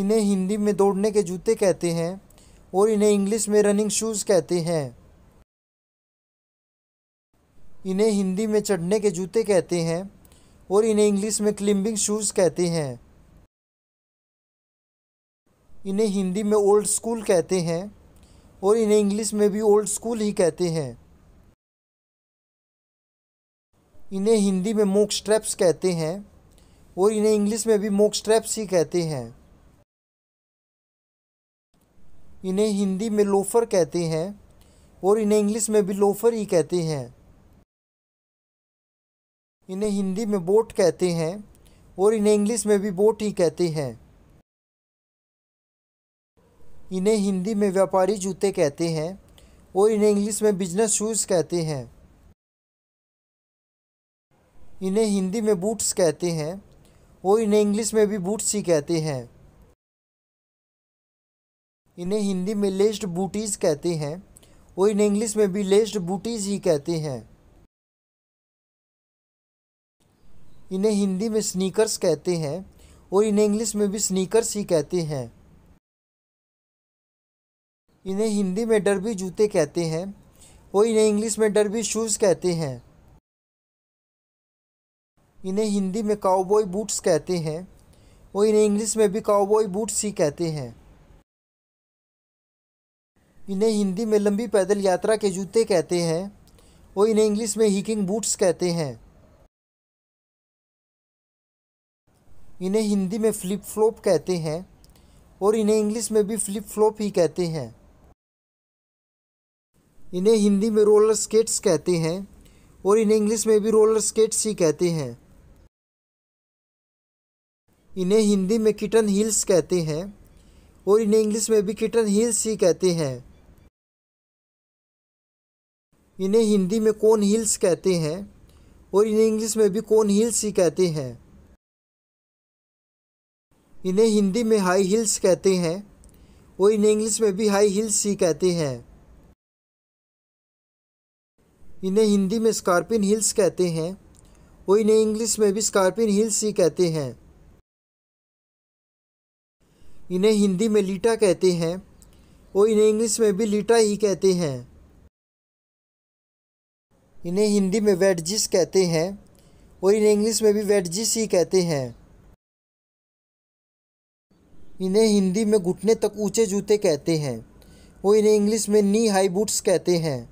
इन्हें हिंदी में दौड़ने के जूते कहते हैं और इन्हें इंग्लिश में रनिंग शूज़ कहते हैं इन्हें हिंदी में चढ़ने के जूते कहते हैं और इन्हें इंग्लिश में क्लिम्बिंग शूज़ कहते हैं इन्हें हिंदी में ओल्ड स्कूल कहते हैं और इन्हें इंग्लिश में भी ओल्ड स्कूल ही कहते हैं इन्हें हिंदी में मोक स्ट्रैप्स कहते हैं और इन्हें इंग्लिश में भी मोक स्ट्रैप्स ही कहते हैं इन्हें हिंदी में लोफर कहते हैं और इन्हें इंग्लिश में भी लोफर ही कहते हैं इन्हें हिंदी में बोट कहते हैं और इन्हें इंग्लिश में भी बोट ही कहते हैं इन्हें हिंदी में व्यापारी जूते कहते हैं और इन्हें इंग्लिश में बिजनेस शूज़ कहते हैं इन्हें हिंदी में बूट्स कहते हैं और इन्हें इंग्लिश में भी बूट्स ही कहते हैं इन्हें हिंदी में लेस्ड बूटीज़ कहते हैं और इन्हें इंग्लिश में भी लेस्ड बूटीज़ ही कहते हैं इन्हें हिंदी में स्नीकर्स कहते हैं और इन्हें इंग्लिश में भी स्नीकर्स ही कहते हैं इन्हें हिंदी में डरबी जूते कहते हैं और इन्हें इंग्लिश में डरबी शूज़ कहते हैं इन्हें हिंदी में काउबॉय बूट्स कहते हैं और इन्हें इंग्लिश में भी काउबॉय बूट्स ही कहते हैं इन्हें हिंदी में लंबी पैदल यात्रा के जूते कहते हैं और इन्हें इंग्लिश में हीकिंग बूट्स कहते हैं इन्हें हिंदी में फ्लिप फ्लॉप कहते हैं और इन्हें इंग्लिश में भी फ्लिप फ्लॉप ही कहते हैं इन्हें हिंदी में रोलर स्केट्स कहते हैं और इन्हें इंग्लिश में भी रोलर स्केट्स ही कहते हैं इन्हें हिंदी में किटन हील्स कहते हैं और इन्हें इंग्लिश में भी किटन हील्स ही कहते हैं इन्हें हिंदी में कौन हिल्स कहते हैं और इन्हें इंग्लिश में भी कौन हिल्स ही कहते हैं इन्हें हिंदी में हाई हिल्स कहते हैं और इन्हें इंग्लिश में भी हाई हिल्स ही कहते हैं इन्हें हिंदी में स्कॉर्पिन हिल्स कहते हैं और इन्हें इंग्लिश में भी स्कॉर्पिन हिल्स ही कहते हैं इन्हें हिंदी में लीटा कहते हैं और इन्हें इंग्लिश में भी लीटा ही कहते हैं इन्हें हिंदी में वेडजिस कहते हैं और इन्हें इंग्लिश में भी वेडजिस ही कहते हैं इन्हें हिंदी में घुटने तक ऊंचे जूते कहते हैं और इन्हें इंग्लिश में नी हाई बूट्स कहते हैं